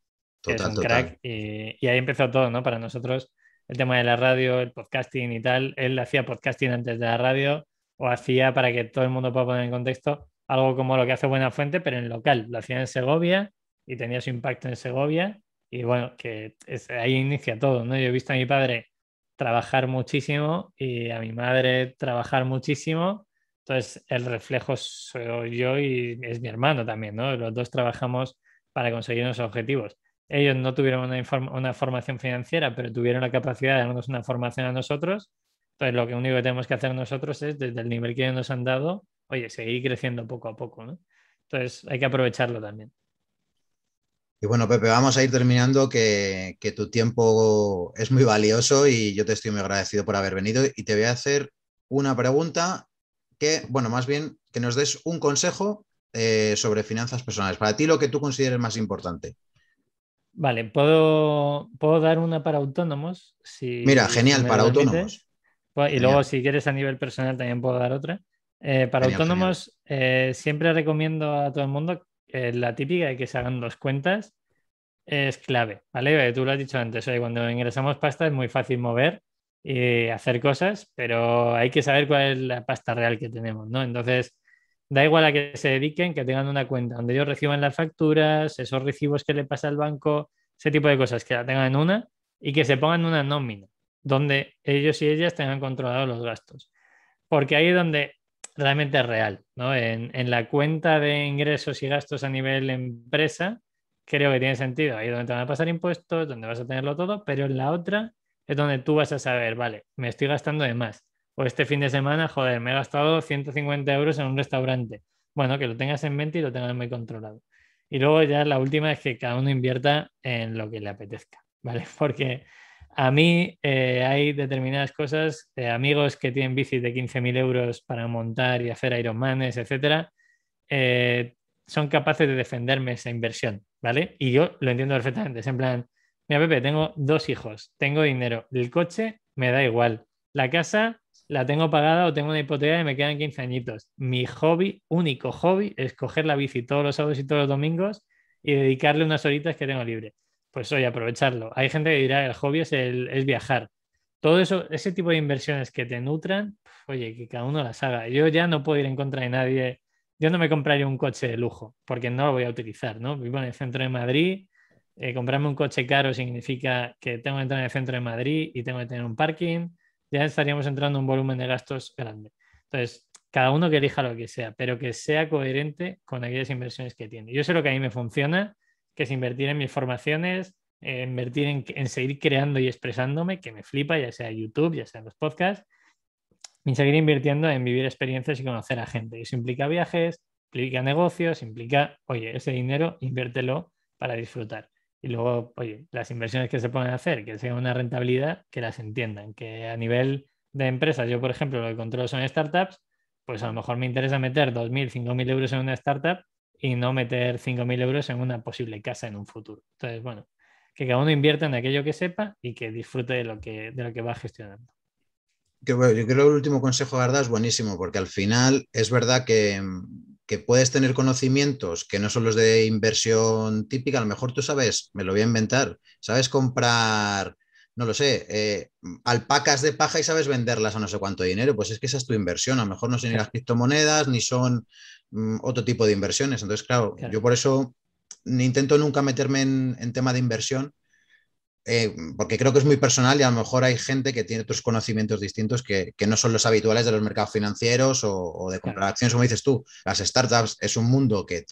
que es un crack. Y, ahí empezó todo, ¿no? Para nosotros, el tema de la radio, el podcasting y tal. Él hacía podcasting antes de la radio o hacía, para que todo el mundo pueda poner en contexto, algo como lo que hace Buena Fuente, pero en local. Lo hacía en Segovia y tenía su impacto en Segovia. Y bueno, que ahí inicia todo, ¿no? Yo he visto a mi padre trabajar muchísimo y a mi madre trabajar muchísimo entonces, el reflejo soy yo y es mi hermano también, ¿no? Los dos trabajamos para conseguir nuestros objetivos. Ellos no tuvieron una, formación financiera, pero tuvieron la capacidad de darnos una formación a nosotros. Entonces, lo que único que tenemos que hacer nosotros es, desde el nivel que ellos nos han dado, oye, seguir creciendo poco a poco, ¿no? Entonces, hay que aprovecharlo también. Y bueno, Pepe, vamos a ir terminando, que, que, tu tiempo es muy valioso y yo te estoy muy agradecido por haber venido. Y te voy a hacer una pregunta que, bueno, más bien que nos des un consejo eh, sobre finanzas personales. Para ti, lo que tú consideres más importante. Vale, ¿puedo, ¿puedo dar una para autónomos? Mira, genial, para autónomos. Pues, y luego, si quieres, a nivel personal también puedo dar otra. Eh, para autónomos, eh, siempre recomiendo a todo el mundo la típica de que se hagan dos cuentas. Es clave, ¿vale? Tú lo has dicho antes, oye, cuando ingresamos pasta es muy fácil mover eh, hacer cosas, pero hay que saber cuál es la pasta real que tenemos, ¿no? Entonces, da igual a que se dediquen, que tengan una cuenta donde ellos reciban las facturas, esos recibos que le pasa al banco, ese tipo de cosas, que la tengan en una y que se pongan una nómina, donde ellos y ellas tengan controlados los gastos. Porque ahí es donde realmente es real, ¿no? En, en la cuenta de ingresos y gastos a nivel empresa, creo que tiene sentido. Ahí es donde te van a pasar impuestos, donde vas a tenerlo todo, pero en la otra es donde tú vas a saber, vale, me estoy gastando de más. O este fin de semana, joder, me he gastado 150 euros en un restaurante. Bueno, que lo tengas en mente y lo tengas muy controlado. Y luego ya la última es que cada uno invierta en lo que le apetezca, ¿vale? Porque a mí eh, hay determinadas cosas, eh, amigos que tienen bicis de 15.000 euros para montar y hacer Ironmanes, etcétera, eh, son capaces de defenderme esa inversión, ¿vale? Y yo lo entiendo perfectamente. Es en plan, Mira, Pepe, tengo dos hijos, tengo dinero, el coche me da igual, la casa la tengo pagada o tengo una hipoteca y me quedan 15 añitos. Mi hobby, único hobby, es coger la bici todos los sábados y todos los domingos y dedicarle unas horitas que tengo libre. Pues oye, aprovecharlo. Hay gente que dirá, que el hobby es, es viajar. Todo eso, ese tipo de inversiones que te nutran, oye, que cada uno las haga. Yo ya no puedo ir en contra de nadie. Yo no me compraría un coche de lujo porque no lo voy a utilizar, ¿no? Vivo en el centro de Madrid, eh, comprarme un coche caro significa que tengo que entrar en el centro de Madrid y tengo que tener un parking, ya estaríamos entrando en un volumen de gastos grande. Entonces, cada uno que elija lo que sea, pero que sea coherente con aquellas inversiones que tiene. Yo sé lo que a mí me funciona, que es invertir en mis formaciones, eh, invertir en, seguir creando y expresándome, que me flipa, ya sea YouTube, ya sea los podcasts, y seguir invirtiendo en vivir experiencias y conocer a gente. eso implica viajes, implica negocios, implica, oye, ese dinero inviértelo para disfrutar. Y luego, oye, las inversiones que se pueden hacer, que sean una rentabilidad, que las entiendan. Que a nivel de empresas, yo por ejemplo lo que controlo son startups, pues a lo mejor me interesa meter 2.000, 5.000 euros en una startup y no meter 5.000 euros en una posible casa en un futuro. Entonces, bueno, que cada uno invierta en aquello que sepa y que disfrute de lo que, de lo que va gestionando. Que yo creo que el último consejo de es buenísimo, porque al final es verdad que que puedes tener conocimientos que no son los de inversión típica, a lo mejor tú sabes, me lo voy a inventar, sabes comprar, no lo sé, eh, alpacas de paja y sabes venderlas a no sé cuánto dinero, pues es que esa es tu inversión, a lo mejor no son ni las criptomonedas ni son mm, otro tipo de inversiones. Entonces, claro, yo por eso intento nunca meterme en tema de inversión eh, porque creo que es muy personal y a lo mejor hay gente que tiene otros conocimientos distintos que, no son los habituales de los mercados financieros o, de comprar acciones, como dices tú. Las startups es un mundo que,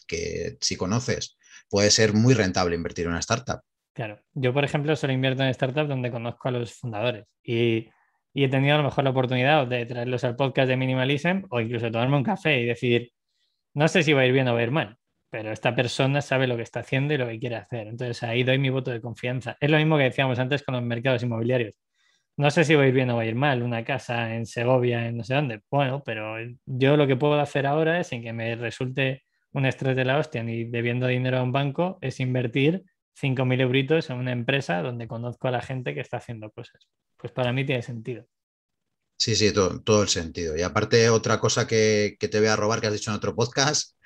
si conoces puede ser muy rentable invertir en una startup. Claro, yo por ejemplo solo invierto en startups donde conozco a los fundadores y, he tenido a lo mejor la oportunidad de traerlos al podcast de Minimalism o incluso tomarme un café y decir, no sé si va a ir bien o va a ir mal, pero esta persona sabe lo que está haciendo y lo que quiere hacer. Entonces ahí doy mi voto de confianza. Es lo mismo que decíamos antes con los mercados inmobiliarios. No sé si voy a ir bien o va a ir mal, una casa en Segovia, en no sé dónde. Bueno, pero yo lo que puedo hacer ahora es, sin que me resulte un estrés de la hostia ni debiendo dinero a un banco, es invertir 5.000 euros en una empresa donde conozco a la gente que está haciendo cosas. Pues para mí tiene sentido. Sí, sí, todo, el sentido. Y aparte, otra cosa que, que te voy a robar, que has dicho en otro podcast,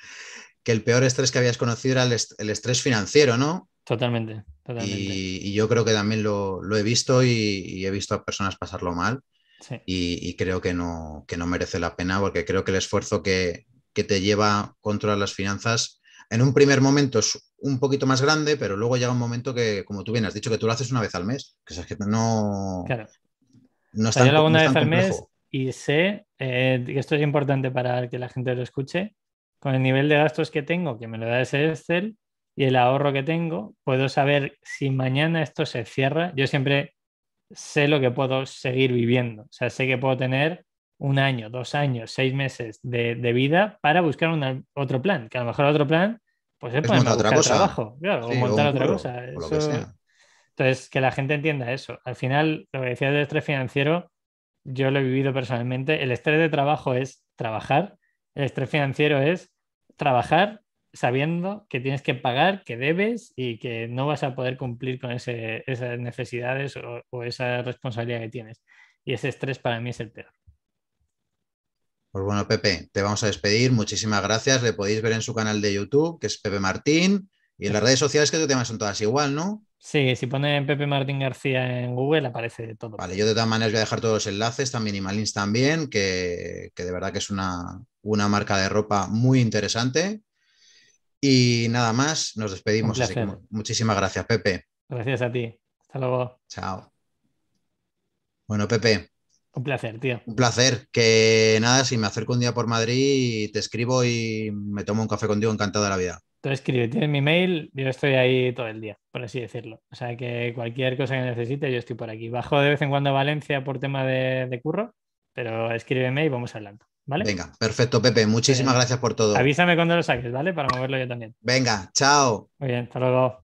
que el peor estrés que habías conocido era el, estrés financiero, ¿no? Totalmente, totalmente. Y, yo creo que también lo, he visto y, he visto a personas pasarlo mal. Y, creo que no, no merece la pena porque creo que el esfuerzo que, te lleva a controlar las finanzas en un primer momento es un poquito más grande, pero luego llega un momento que, como tú bien has dicho, que tú lo haces una vez al mes. Que, es que no. Claro. No está. O yo una vez al mes y sé, eh, que esto es importante para que la gente lo escuche, con el nivel de gastos que tengo, que me lo da ese Excel, y el ahorro que tengo, puedo saber si mañana esto se cierra. Yo siempre sé lo que puedo seguir viviendo. O sea, sé que puedo tener un año, dos años, seis meses de, vida para buscar un otro plan, que a lo mejor otro plan, pues es, para trabajo, claro, o montar otra cosa. Entonces, que la gente entienda eso. Al final, lo que decía del estrés financiero, yo lo he vivido personalmente. El estrés de trabajo es trabajar, el estrés financiero es trabajar sabiendo que tienes que pagar, que debes y que no vas a poder cumplir con esas necesidades o, o, esa responsabilidad que tienes. Y ese estrés para mí es el peor. Pues bueno, Pepe, te vamos a despedir. Muchísimas gracias. Le podéis ver en su canal de YouTube, que es Pepe Martín. Y en las redes sociales que tú te son todas igual, ¿no? Sí, si ponen Pepe Martín García en Google aparece todo. Vale, yo de todas maneras voy a dejar todos los enlaces, también y Malins también, que, de verdad que es una, una marca de ropa muy interesante. Y nada más, nos despedimos. muchísimas gracias, Pepe. Gracias a ti. Hasta luego. Chao. Bueno, Pepe. Un placer, tío. Un placer. Que nada, si me acerco un día por Madrid, te escribo y me tomo un café contigo, encantado de la vida tú escribe, tienes mi mail, yo estoy ahí todo el día, por así decirlo. O sea que cualquier cosa que necesite, yo estoy por aquí. Bajo de vez en cuando a Valencia por tema de, curro, pero escríbeme y vamos hablando. ¿Vale? Venga, perfecto, Pepe. Muchísimas gracias por todo. Avísame cuando lo saques, ¿vale? Para moverlo yo también. Venga, chao. Muy bien, hasta luego.